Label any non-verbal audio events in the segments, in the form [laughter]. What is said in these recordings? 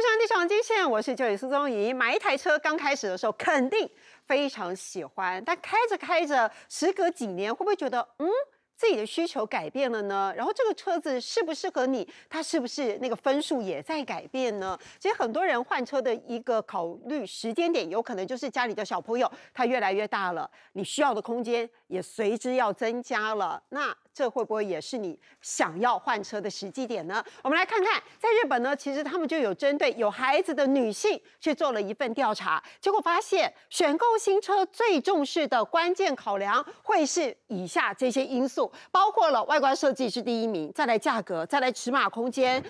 上地上金线，我是九野苏宗仪。买一台车刚开始的时候肯定非常喜欢，但开着开着，时隔几年，会不会觉得嗯自己的需求改变了呢？然后这个车子适不适合你？它是不是那个分数也在改变呢？其实很多人换车的一个考虑时间点，有可能就是家里的小朋友他越来越大了，你需要的空间也随之要增加了。那这会不会也是你想要换车的时机点呢？我们来看看，在日本呢，其实他们就有针对有孩子的女性去做了一份调查，结果发现，选购新车最重视的关键考量会是以下这些因素，包括了外观设计是第一名，再来价格，再来尺码空间，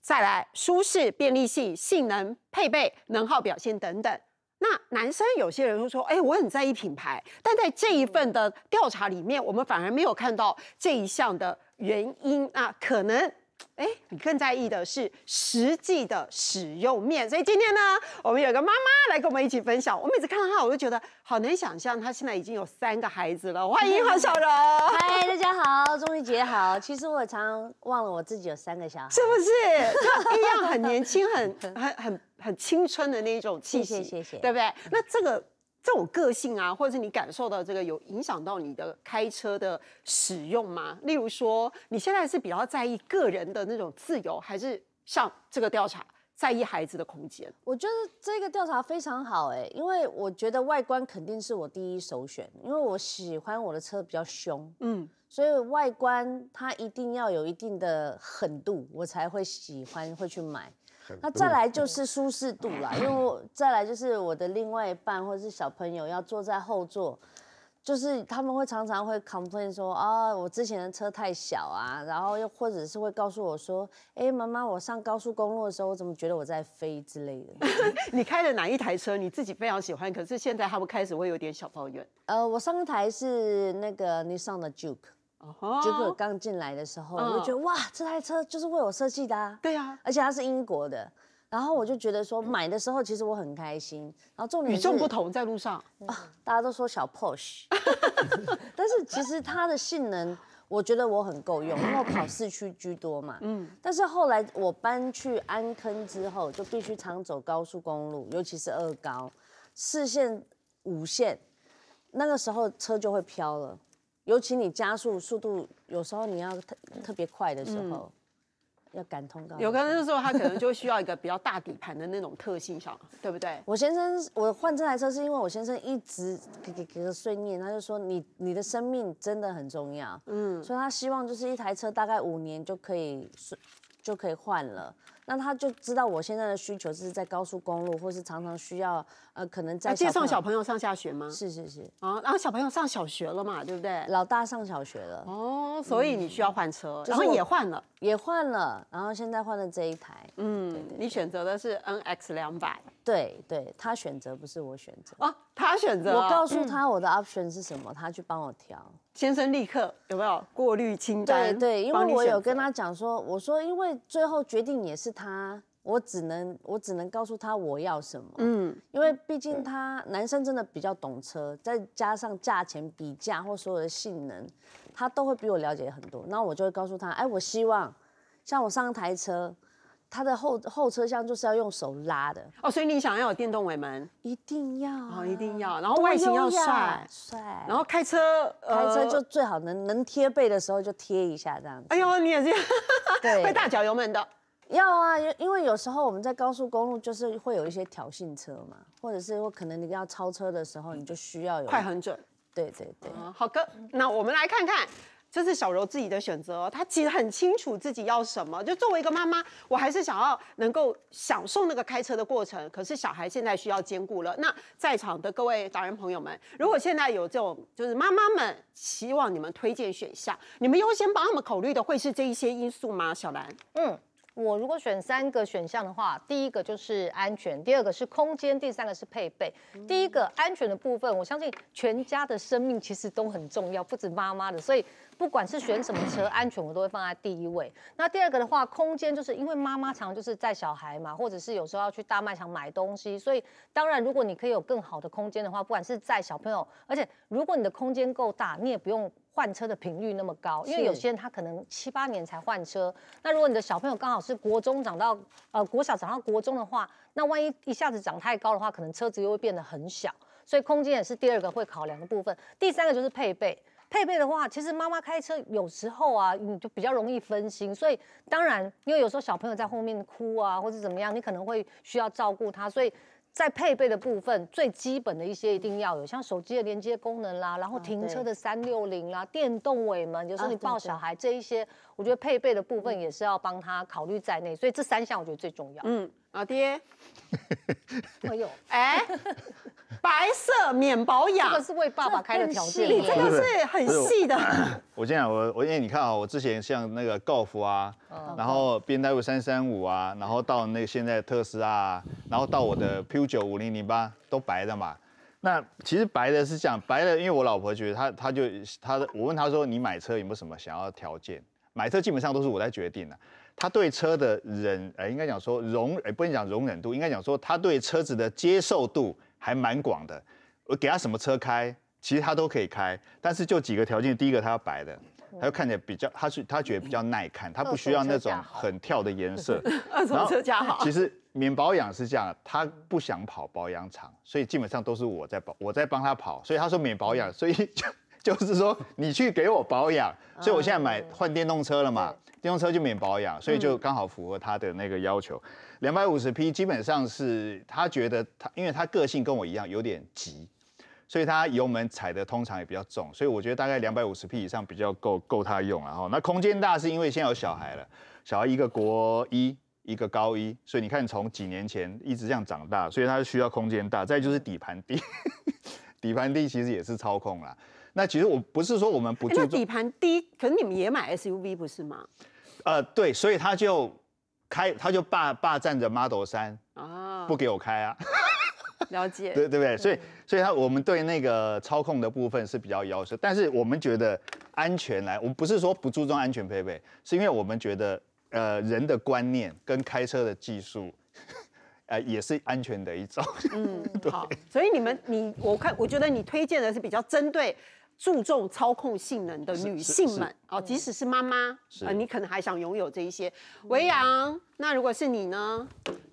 再来舒适便利性、性能配备、能耗表现等等。那男生有些人会说：“哎，我很在意品牌。”但在这一份的调查里面，我们反而没有看到这一项的原因啊，可能。哎，你更在意的是实际的使用面，所以今天呢，我们有个妈妈来跟我们一起分享。我每次看到她，我就觉得好难想象她现在已经有三个孩子了。欢迎黄小柔，[laughs] 嗨，大家好，钟于姐好。其实我常忘了我自己有三个小孩，是不是？一样很年轻，很很很很青春的那种气息。谢谢谢谢，对不对？那这个。这种个性啊，或者是你感受到这个有影响到你的开车的使用吗？例如说，你现在是比较在意个人的那种自由，还是像这个调查在意孩子的空间？我觉得这个调查非常好哎，因为我觉得外观肯定是我第一首选，因为我喜欢我的车比较凶，嗯，所以外观它一定要有一定的狠度，我才会喜欢会去买。那再来就是舒适度啦，因为再来就是我的另外一半或者是小朋友要坐在后座，就是他们会常常会 complain 说，啊，我之前的车太小啊，然后又或者是会告诉我说，哎，妈妈，我上高速公路的时候，我怎么觉得我在飞之类的？[laughs] 你开的哪一台车？你自己非常喜欢，可是现在他们开始会有点小抱怨。呃，我上一台是那个 Nissan Juke。杰果刚进来的时候，我就觉得哇，这台车就是为我设计的。啊。对啊，而且它是英国的。然后我就觉得说，买的时候其实我很开心。然后重点是与众不同，在路上，大家都说小 Porsche，[laughs] 但是其实它的性能，我觉得我很够用，因为跑市区居多嘛。嗯。但是后来我搬去安坑之后，就必须常走高速公路，尤其是二高，四线五线，那个时候车就会飘了。尤其你加速速度，有时候你要特特别快的时候，要赶通告。有可能那时候可能就需要一个比较大底盘的那种特性上，对不对？[laughs] 我先生，我换这台车是因为我先生一直给给给个碎念，他就说你你的生命真的很重要，嗯，所以他希望就是一台车大概五年就可以是就可以换了。那他就知道我现在的需求是在高速公路，或是常常需要，呃，可能在、接送小朋友上下学吗？是是是，啊，然后小朋友上小学了嘛，对不对？老大上小学了，哦，所以你需要换车，然后也换了，也换了，然后现在换了这一台，嗯，你选择的是 NX 两百。对对，他选择不是我选择啊，他选择。我告诉他我的 option 是什么，他去帮我调。先生立刻有没有过滤清单？对对，因为我有跟他讲说，我说因为最后决定也是他，我只能我只能告诉他我要什么。嗯，因为毕竟他男生真的比较懂车，再加上价钱比价或所有的性能，他都会比我了解很多。那我就会告诉他，哎，我希望像我上台车。它的后后车厢就是要用手拉的哦，所以你想要有电动尾门，一定要啊，一定要。然后外形要帅帅，然后开车开车就最好能能贴背的时候就贴一下这样子。哎呦，你也这样，对，会大脚油门的。要啊，因因为有时候我们在高速公路就是会有一些挑衅车嘛，或者是说可能你要超车的时候，你就需要有快很准。对对对。好，哥，那我们来看看。这是小柔自己的选择，她其实很清楚自己要什么。就作为一个妈妈，我还是想要能够享受那个开车的过程。可是小孩现在需要兼顾了。那在场的各位达人朋友们，如果现在有这种就是妈妈们，希望你们推荐选项，你们优先帮他们考虑的会是这一些因素吗？小兰，嗯。我如果选三个选项的话，第一个就是安全，第二个是空间，第三个是配备。第一个安全的部分，我相信全家的生命其实都很重要，不止妈妈的。所以不管是选什么车，安全我都会放在第一位。那第二个的话，空间就是因为妈妈常就是载小孩嘛，或者是有时候要去大卖场买东西，所以当然如果你可以有更好的空间的话，不管是在小朋友，而且如果你的空间够大，你也不用。换车的频率那么高，因为有些人他可能七八年才换车。那如果你的小朋友刚好是国中长到呃国小长到国中的话，那万一一下子长太高的话，可能车子又会变得很小，所以空间也是第二个会考量的部分。第三个就是配备，配备的话，其实妈妈开车有时候啊，你就比较容易分心。所以当然，因为有时候小朋友在后面哭啊，或者怎么样，你可能会需要照顾他，所以。在配备的部分，最基本的一些一定要有，像手机的连接功能啦，然后停车的三六零啦，电动尾门，有时候你抱小孩这一些，我觉得配备的部分也是要帮他考虑在内。所以这三项我觉得最重要。嗯，老爹，[laughs] 哎呦，哎。白色免保养，这个是为爸爸开的条件。你这个是很细的。我讲，我我因为你看啊，我之前像那个 Golf 啊，然后 BMW 三三五啊，然后到那个现在特斯拉，然后到我的 Q 九五零零八都白的嘛。那其实白的是这样，白的，因为我老婆觉得她，她就她，我问她说，你买车有没有什么想要条件？买车基本上都是我在决定的。她对车的忍，哎，应该讲说容，哎，不能讲容忍度，应该讲说她对车子的接受度。还蛮广的，我给他什么车开，其实他都可以开，但是就几个条件，第一个他要白的，他就看起来比较，他是他觉得比较耐看，[laughs] 他不需要那种很跳的颜色。[laughs] 二手车加好。其实免保养是这样，他不想跑保养厂，所以基本上都是我在保，我在帮他跑，所以他说免保养，所以就 [laughs] 就是说你去给我保养，所以我现在买换电动车了嘛，电动车就免保养，所以就刚好符合他的那个要求。两百五十匹，基本上是他觉得他，因为他个性跟我一样有点急，所以他油门踩的通常也比较重，所以我觉得大概两百五十匹以上比较够够他用了哈。那空间大是因为现在有小孩了，小孩一个国一，一个高一，所以你看从几年前一直这样长大，所以他需要空间大。再就是底盘低，[laughs] 底盘低其实也是操控啦。那其实我不是说我们不注重底盘低，可能你们也买 SUV 不是吗？呃，对，所以他就。开，他就霸霸占着 Model 三啊，不给我开啊。[laughs] 了解。[laughs] 对对不对？所以，所以他我们对那个操控的部分是比较要求，但是我们觉得安全来，我们不是说不注重安全配备，是因为我们觉得呃人的观念跟开车的技术，呃也是安全的一种。嗯，[laughs] 好。所以你们，你，我看，我觉得你推荐的是比较针对。注重操控性能的女性们哦，即使是妈妈，呃，你可能还想拥有这一些。维扬，那如果是你呢？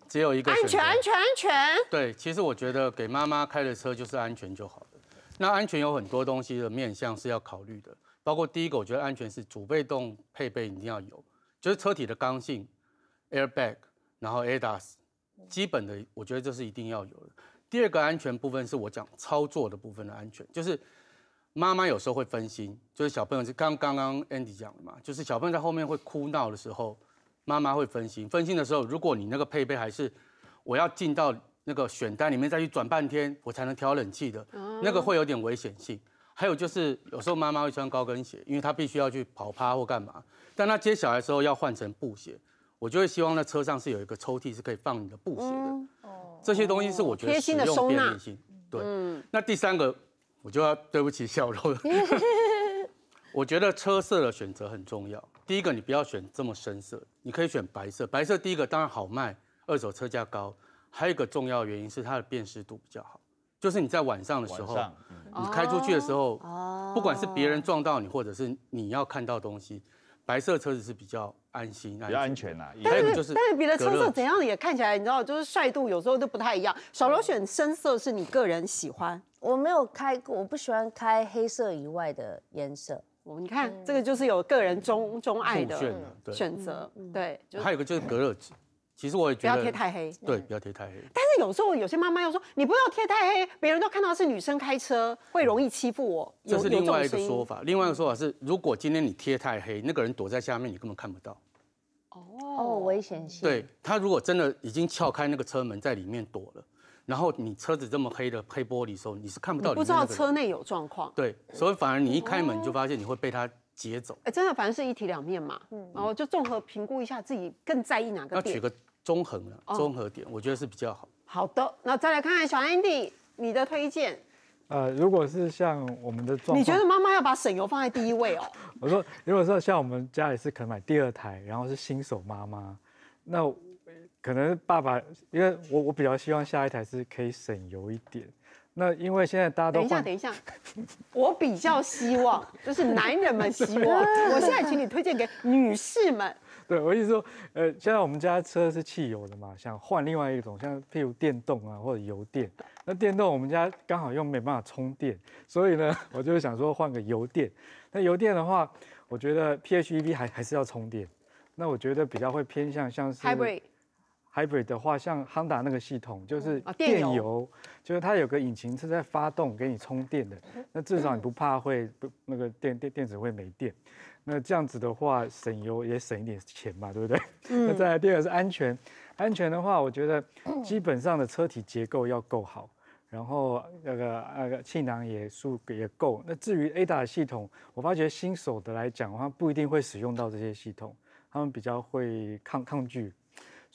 只有一个安全，安全，安全。对，其实我觉得给妈妈开的车就是安全就好了。那安全有很多东西的面向是要考虑的，包括第一个，我觉得安全是主被动配备一定要有，就是车体的刚性、airbag，然后 adass，基本的，我觉得这是一定要有的。第二个安全部分是我讲操作的部分的安全，就是。妈妈有时候会分心，就是小朋友，就刚刚刚 Andy 讲的嘛，就是小朋友在后面会哭闹的时候，妈妈会分心。分心的时候，如果你那个配备还是我要进到那个选单里面再去转半天，我才能调冷气的，那个会有点危险性。还有就是有时候妈妈会穿高跟鞋，因为她必须要去跑趴或干嘛，但她接小孩的时候要换成布鞋，我就会希望在车上是有一个抽屉是可以放你的布鞋的。这些东西是我觉得使用便利性。对，那第三个。我就要对不起小柔了。[laughs] 我觉得车色的选择很重要。第一个，你不要选这么深色，你可以选白色。白色第一个当然好卖，二手车价高。还有一个重要的原因是它的辨识度比较好，就是你在晚上的时候，你开出去的时候，不管是别人撞到你，或者是你要看到东西。白色车子是比较安心、比较安全呐。但是但是别的车子怎样也看起来，你知道，就是帅度有时候都不太一样。小罗选深色是你个人喜欢，我没有开过，我不喜欢开黑色以外的颜色。你看，这个就是有个人钟钟爱的选择。对，还有个就是隔热纸。其实我也觉得不要贴太黑，对，不要贴太黑。但是有时候有些妈妈又说，你不要贴太黑，别人都看到是女生开车，会容易欺负我。这是另外一个说法。另外一个说法是，如果今天你贴太黑，那个人躲在下面，你根本看不到。哦，哦，危险性。对他，如果真的已经撬开那个车门在里面躲了，然后你车子这么黑的黑玻璃的时候，你是看不到。不知道车内有状况。对，所以反而你一开门就发现你会被他。节奏哎，真的，反正是一体两面嘛，然后就综合评估一下自己更在意哪个点。要取个综合的综合点，我觉得是比较好。好的，那再来看看小 Andy 你的推荐。呃，如果是像我们的状你觉得妈妈要把省油放在第一位哦？[laughs] 我说，如果说像我们家里是可能买第二台，然后是新手妈妈，那可能爸爸，因为我我比较希望下一台是可以省油一点。那因为现在大家都等一下，等一下，我比较希望，就是男人们希 [laughs] 望。我现在请你推荐给女士们。对，我思说，呃，现在我们家车是汽油的嘛，想换另外一种，像譬如电动啊，或者油电。那电动我们家刚好用没办法充电，所以呢，[laughs] 我就想说换个油电。那油电的话，我觉得 PHEV 还还是要充电。那我觉得比较会偏向像是。Hybrid 的话，像 Honda 那个系统，就是电油，就是它有个引擎是在发动给你充电的。[laughs] 那至少你不怕会不那个电电电池会没电。那这样子的话，省油也省一点钱嘛，对不对？[laughs] 那再来第二个是安全，安全的话，我觉得基本上的车体结构要够好，然后那个那个气囊也数也够。那至于 A 达系统，我发觉新手的来讲的话，不一定会使用到这些系统，他们比较会抗抗拒。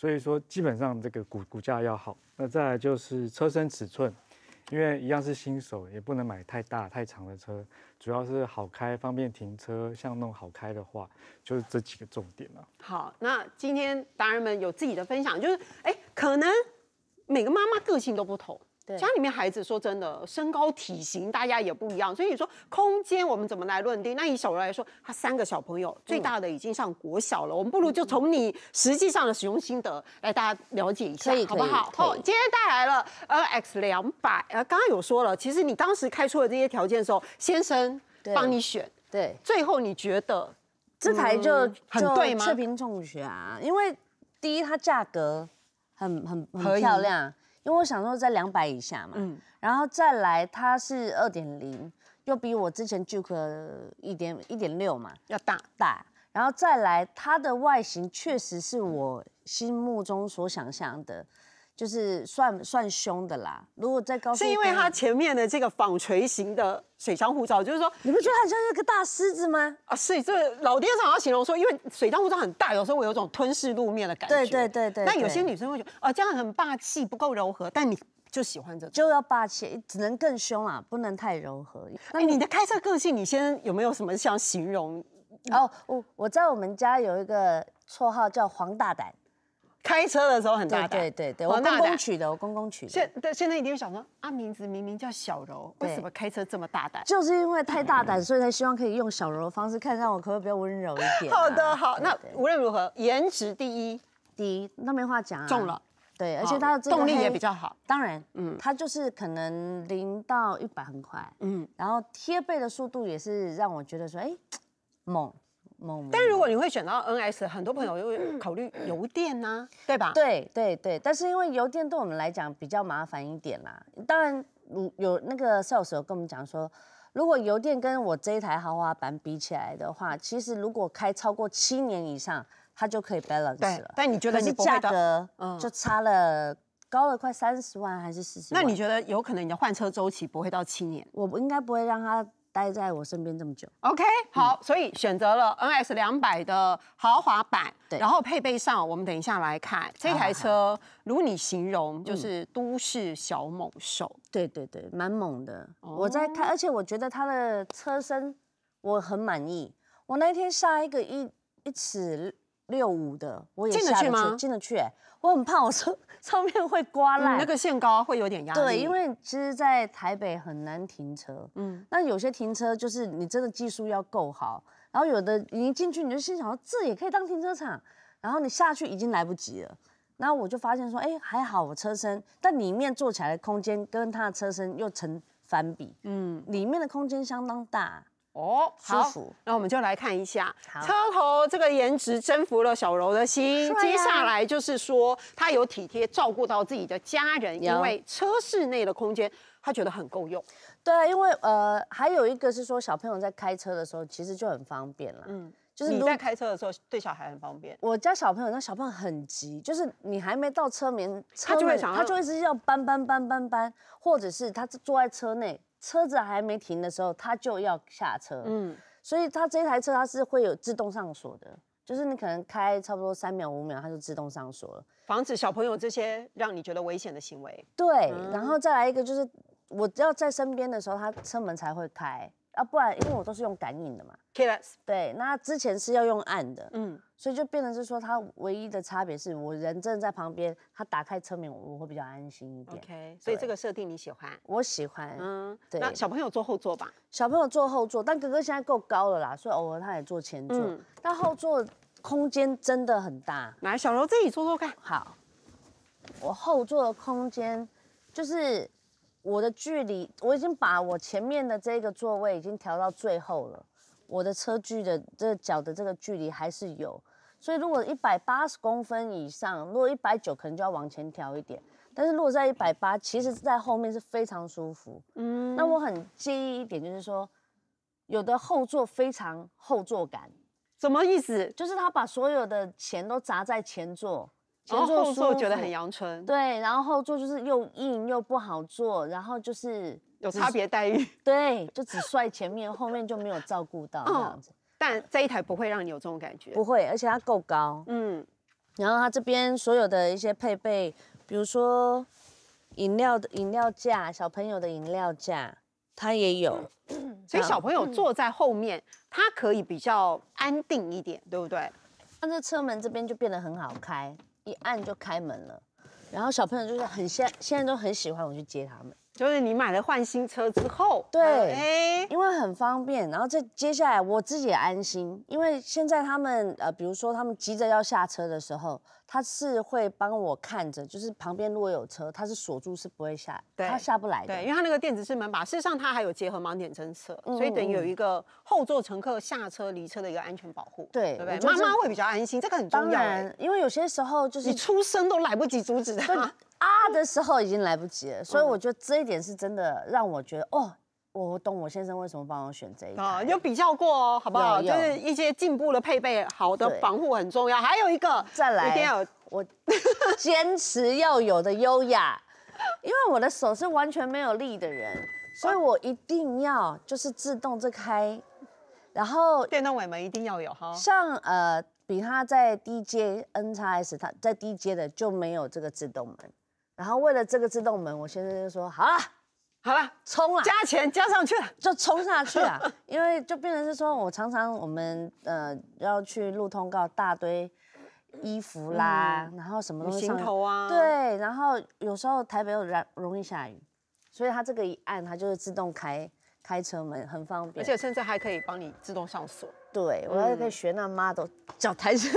所以说，基本上这个股骨架要好，那再来就是车身尺寸，因为一样是新手，也不能买太大太长的车，主要是好开、方便停车。像那种好开的话，就是这几个重点了。好，那今天达人们有自己的分享，就是哎，可能每个妈妈个性都不同。家里面孩子说真的身高体型大家也不一样，所以你说空间我们怎么来论定？那以小柔来说，他三个小朋友最大的已经上国小了，我们不如就从你实际上的使用心得来大家了解一下，好不好？好，今天带来了 NX 两百，呃，刚刚有说了，其实你当时开出的这些条件的时候，先生帮你选，对，最后你觉得这台就很对吗？翠屏中学啊，因为第一它价格很很很漂亮。因为我想说在两百以下嘛，然后再来它是二点零，又比我之前就 u k e 一点一点六嘛要大大，然后再来它的外形确实是我心目中所想象的。就是算算凶的啦，如果在高速是因为它前面的这个纺锤形的水箱护罩，就是说你不觉得它像是个大狮子吗？啊，是这老常常形容说，因为水箱护罩很大，有时候我有种吞噬路面的感觉。对对对对。那有些女生会觉得啊，这样很霸气，不够柔和。但你就喜欢这种，就要霸气，只能更凶啊，不能太柔和。那你的开车个性，你先有没有什么想形容？哦，我我在我们家有一个绰号叫黄大胆。开车的时候很大胆，对对对，我公公取的，我公公取的。现，但现在一定想说，啊，名字明明叫小柔，为什么开车这么大胆？就是因为太大胆，[coughs] 所以才希望可以用小柔的方式，看让我可不可以比较温柔一点。好的，好，那无论如何，颜值第一，第一，那没话讲啊。中了。对，而且它的动力也比较好。当然，嗯，它就是可能零到一百很快，嗯，然后贴背的速度也是让我觉得说，哎，[tsk] 猛。但如果你会选到 NS，很多朋友又会 [clears throat] 考虑油电呐，对吧？对对对，但是因为油电对我们来讲比较麻烦一点啦。当然，有那个 sales 有跟我们讲说，如果油电跟我这一台豪华版比起来的话，其实如果开超过七年以上，它就可以 balance 了。但你觉得你价格就差了高了快三十万还是四十万？那你觉得有可能你的换车周期不会到七年？我应该不会让它。待在我身边这么久，OK，好，所以选择了 NS 两百的豪华版，对，然后配备上，我们等一下来看这台车。如你形容，就是都市小猛兽，对对对，蛮猛的。我在看，而且我觉得它的车身我很满意。我那天下一个一一尺。六五的我也进得去吗？进得去，我很怕我车 [laughs] 上面会刮烂。那个限高会有点压力。对，因为其实，在台北很难停车。嗯，那有些停车就是你真的技术要够好，然后有的你一进去你就心想这也可以当停车场，然后你下去已经来不及了。然后我就发现说，哎，还好我车身，但里面坐起来的空间跟它的车身又成反比。嗯，里面的空间相当大。哦，好，那我们就来看一下车头这个颜值征服了小柔的心。接下来就是说，他有体贴照顾到自己的家人，因为车室内的空间他觉得很够用。对啊，因为呃，还有一个是说小朋友在开车的时候其实就很方便了。嗯，就是你在开车的时候对小孩很方便。我家小朋友那小朋友很急，就是你还没到车门，他就会想要搬搬搬搬搬，或者是他坐在车内。车子还没停的时候，他就要下车。嗯，所以他这台车它是会有自动上锁的，就是你可能开差不多三秒五秒，它就自动上锁了，防止小朋友这些让你觉得危险的行为。对，然后再来一个就是我要在身边的时候，它车门才会开。啊，不然因为我都是用感应的嘛，对，那之前是要用按的，嗯，所以就变成是说它唯一的差别是我人真在旁边，他打开车门我会比较安心一点，OK，所以这个设定你喜欢？我喜欢，嗯，对，那小朋友坐后座吧，小朋友坐后座，但哥哥现在够高了啦，所以偶尔他也坐前座，但后座空间真的很大，来，小柔自己坐坐看，好，我后座的空间就是。我的距离，我已经把我前面的这个座位已经调到最后了。我的车距的这脚的这个距离还是有，所以如果一百八十公分以上，如果一百九可能就要往前调一点。但是如果在一百八，其实在后面是非常舒服。嗯，那我很介意一点就是说，有的后座非常后座感，什么意思？就是他把所有的钱都砸在前座。然后后座觉得很阳春，对，然后后座就是又硬又不好坐，然后就是有差别待遇，[laughs] 对，就只帅前面，后面就没有照顾到这样子。但在一台不会让你有这种感觉，不会，而且它够高，嗯，然后它这边所有的一些配备，比如说饮料的饮料架、小朋友的饮料架，它也有，所以小朋友坐在后面，它可以比较安定一点，对不对？那这车门这边就变得很好开。一按就开门了，然后小朋友就是很现现在都很喜欢我去接他们。就是你买了换新车之后，对，因为很方便，然后这接下来我自己也安心，因为现在他们呃，比如说他们急着要下车的时候，他是会帮我看着，就是旁边如果有车，他是锁住是不会下，他下不来的。对，因为他那个电子式门把，事实上他还有结合盲点侦测，所以等于有一个后座乘客下车离车的一个安全保护，对，对不对？妈妈会比较安心，这个很重要，因为有些时候就是你出生都来不及阻止他。啊的时候已经来不及了，所以我觉得这一点是真的让我觉得哦，我懂我先生为什么帮我选这一个啊，你有比较过哦，好不好？就是一些进步的配备，好的防护很重要。还有一个，再来一定要我坚持要有的优雅，因为我的手是完全没有力的人，所以我一定要就是自动这开，然后电动尾门一定要有哈。像呃，比他在 D J N 叉 S，他在 D J 的就没有这个自动门。然后为了这个自动门，我先生就说好了，好了，冲了，加钱加上去了，就冲下去了。[laughs] 因为就变成是说，我常常我们呃要去录通告，大堆衣服啦，然后什么东西行头啊。对，然后有时候台北又容易下雨，所以它这个一按，它就是自动开开车门，很方便。而且甚至还可以帮你自动上锁。对，我还可以学那 e 的，脚抬起来。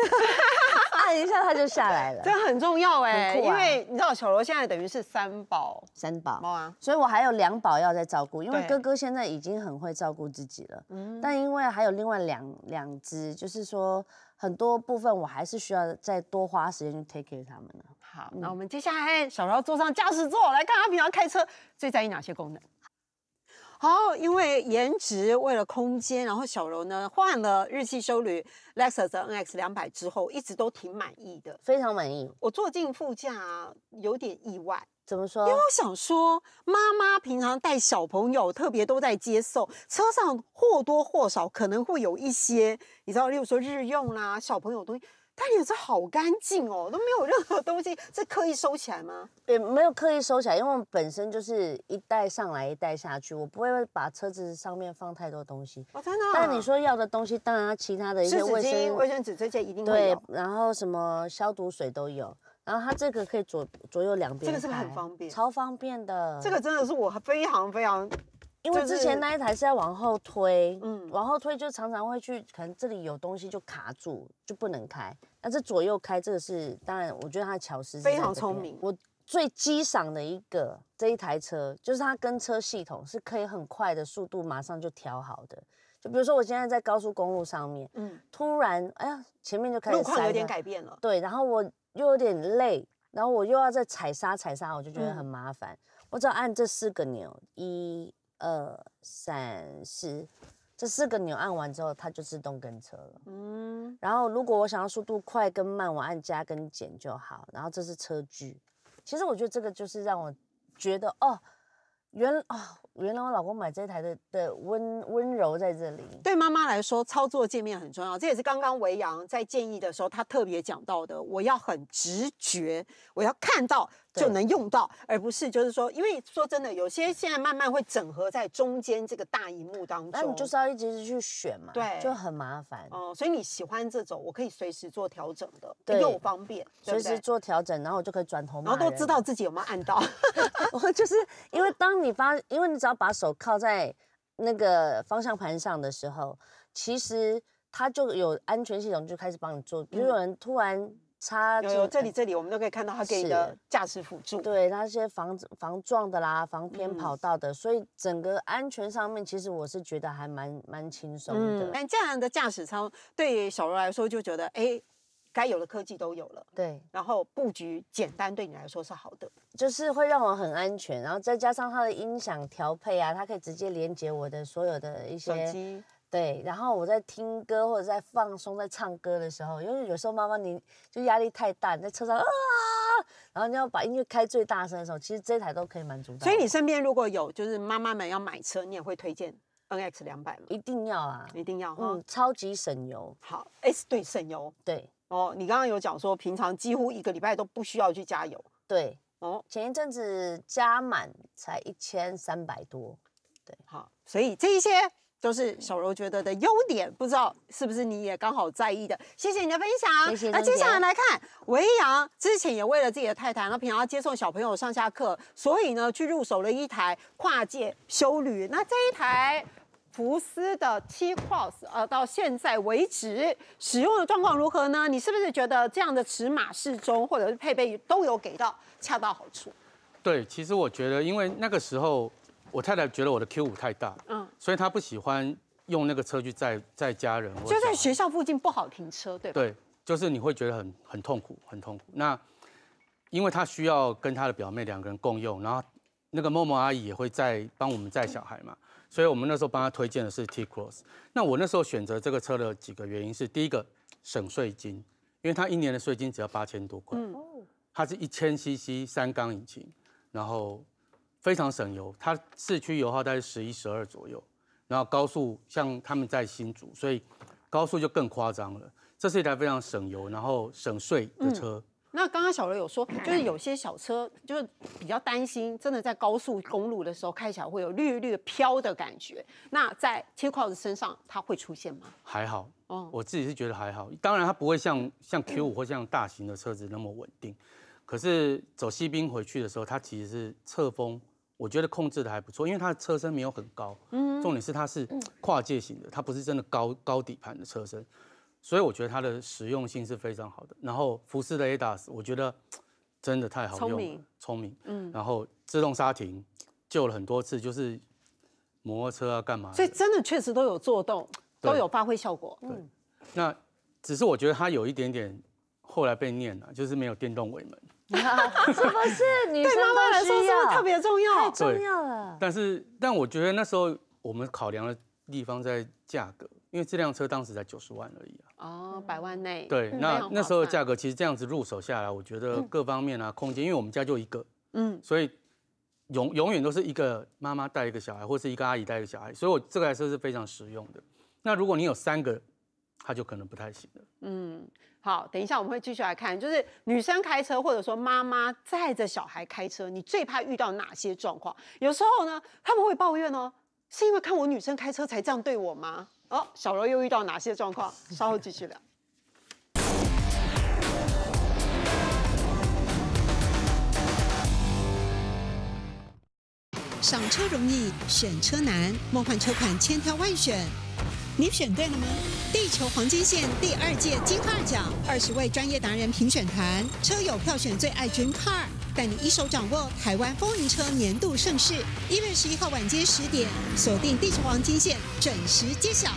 按一下它就下来了，这很重要哎，因为你知道小罗现在等于是三宝，三宝啊，所以我还有两宝要在照顾，因为哥哥现在已经很会照顾自己了，嗯，但因为还有另外两两只，就是说很多部分我还是需要再多花时间去 take care 他们啊。好，那我们接下来小罗坐上驾驶座，来看他平常开车最在意哪些功能。好，因为颜值为了空间，然后小柔呢换了日系修旅 Lexus 的 NX 两百之后，一直都挺满意的，非常满意。我坐进副驾有点意外，怎么说？因为我想说，妈妈平常带小朋友，特别都在接送，车上或多或少可能会有一些，你知道，例如说日用啦，小朋友东西。它也是好干净哦，都没有任何东西，这刻意收起来吗？也没有刻意收起来，因为我们本身就是一袋上来一袋下去，我不会把车子上面放太多东西。哦，真的。但你说要的东西，当然其他的一些卫生卫生纸这些一定会有。对，然后什么消毒水都有，然后它这个可以左左右两边，这个是很方便，超方便的。这个真的是我非常非常。因为之前那一台是要往后推，嗯，往后推就常常会去，可能这里有东西就卡住，就不能开。那这左右开这个是，当然我觉得它巧思非常聪明。我最激赏的一个这一台车，就是它跟车系统是可以很快的速度马上就调好的。就比如说我现在在高速公路上面，嗯，突然哎呀前面就开始路况有点改变了，对，然后我又有点累，然后我又要再踩刹踩刹，我就觉得很麻烦。我只要按这四个钮一。二三四，这四个钮按完之后，它就自动跟车了。嗯，然后如果我想要速度快跟慢，我按加跟减就好。然后这是车距，其实我觉得这个就是让我觉得哦，原哦，原来我老公买这台的的温温柔在这里。对妈妈来说，操作界面很重要，这也是刚刚维扬在建议的时候，他特别讲到的。我要很直觉，我要看到。就能用到，而不是就是说，因为说真的，有些现在慢慢会整合在中间这个大荧幕当中，那你就是要一直去选嘛，对，就很麻烦哦。所以你喜欢这种，我可以随时做调整的，又方便，随时做调整，然后我就可以转头，然后都知道自己有没有按到。[laughs] [laughs] 我就是因为当你发，因为你只要把手靠在那个方向盘上的时候，其实它就有安全系统就开始帮你做，比如有人突然。差就这里这里，我们都可以看到它给你的驾驶辅助，对那些防防撞的啦，防偏跑道的，所以整个安全上面，其实我是觉得还蛮蛮轻松的。但这样的驾驶舱对于小柔来说就觉得，哎，该有的科技都有了，对，然后布局简单，对你来说是好的，就是会让我很安全，然后再加上它的音响调配啊，它可以直接连接我的所有的一些。对，然后我在听歌或者在放松、在唱歌的时候，因为有时候妈妈你就压力太大，你在车上啊，然后你要把音乐开最大声的时候，其实这台都可以满足到。所以你身边如果有就是妈妈们要买车，你也会推荐 N X 两百吗？一定要啊，一定要，嗯，超级省油。好，S 对省油，对哦。你刚刚有讲说，平常几乎一个礼拜都不需要去加油。对哦，前一阵子加满才一千三百多。对，好，所以这一些。都是小柔觉得的优点，不知道是不是你也刚好在意的。谢谢你的分享。那接下来来看，维扬之前也为了自己的太太，然后平常要接送小朋友上下课，所以呢去入手了一台跨界修旅。那这一台福斯的七 cross，呃，到现在为止使用的状况如何呢？你是不是觉得这样的尺码适中，或者是配备都有给到恰到好处？对，其实我觉得，因为那个时候。我太太觉得我的 Q 五太大，嗯，所以她不喜欢用那个车去载载家人。就在学校附近不好停车，对吧？对，就是你会觉得很很痛苦，很痛苦。那，因为她需要跟她的表妹两个人共用，然后那个默默阿姨也会在帮我们载小孩嘛，所以我们那时候帮她推荐的是 T Cross。那我那时候选择这个车的几个原因是：第一个省税金，因为她一年的税金只要八千多块，嗯，它是一千 CC 三缸引擎，然后。非常省油，它市区油耗在十一、十二左右，然后高速像他们在新竹，所以高速就更夸张了。这是一台非常省油，然后省税的车。那刚刚小刘有说，就是有些小车就是比较担心，真的在高速公路的时候开起来会有略略飘的感觉。那在 Q5 身上它会出现吗？还好，哦，我自己是觉得还好。当然它不会像像 Q5 或像大型的车子那么稳定，可是走西滨回去的时候，它其实是侧风。我觉得控制的还不错，因为它的车身没有很高。嗯，重点是它是跨界型的，它不是真的高高底盘的车身，所以我觉得它的实用性是非常好的。然后福斯的 ADAS，我觉得真的太好用了，聪明。嗯，然后自动刹停救了很多次，就是摩托车啊干嘛。所以真的确实都有做动，都有发挥效果。对，那只是我觉得它有一点点后来被念了，就是没有电动尾门。是不是对妈妈来说是特别重要、太重要了？但是，但我觉得那时候我们考量的地方在价格，因为这辆车当时才九十万而已啊。哦，百万内。对，那那时候的价格其实这样子入手下来，我觉得各方面啊，空间，因为我们家就一个，嗯，所以永永远都是一个妈妈带一个小孩，或是一个阿姨带一个小孩，所以我这台车是非常实用的。那如果你有三个？他就可能不太行了。嗯，好，等一下我们会继续来看，就是女生开车，或者说妈妈载着小孩开车，你最怕遇到哪些状况？有时候呢，他们会抱怨哦，是因为看我女生开车才这样对我吗？哦，小柔又遇到哪些状况？稍后继续聊。赏 [laughs] 车容易，选车难，梦幻车款千挑万选。你选对了吗？地球黄金线第二届金发奖二十位专业达人评选团，车友票选最爱 Dream Car，带你一手掌握台湾风云车年度盛事。一月十一号晚间十点，锁定地球黄金线，准时揭晓。